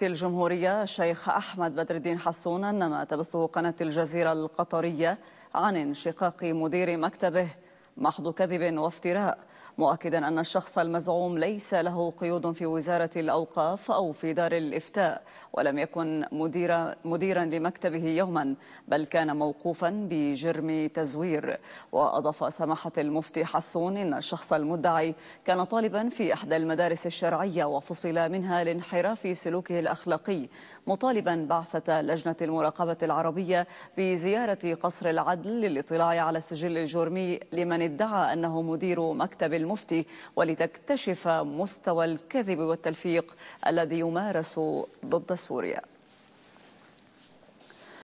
مفتي الجمهورية الشيخ أحمد بدر الدين حسون أن ما تبثه قناة الجزيرة القطرية عن انشقاق مدير مكتبه محض كذب وافتراء مؤكدا أن الشخص المزعوم ليس له قيود في وزارة الأوقاف أو في دار الإفتاء ولم يكن مدير مديرا لمكتبه يوما بل كان موقوفا بجرم تزوير وأضاف سماحة المفتي حسون إن الشخص المدعي كان طالبا في إحدى المدارس الشرعية وفصل منها لانحراف سلوكه الأخلاقي مطالبا بعثة لجنة المراقبة العربية بزيارة قصر العدل للاطلاع على السجل الجرمي لمن ادعى أنه مدير مكتب المفتي ولتكتشف مستوى الكذب والتلفيق الذي يمارس ضد سوريا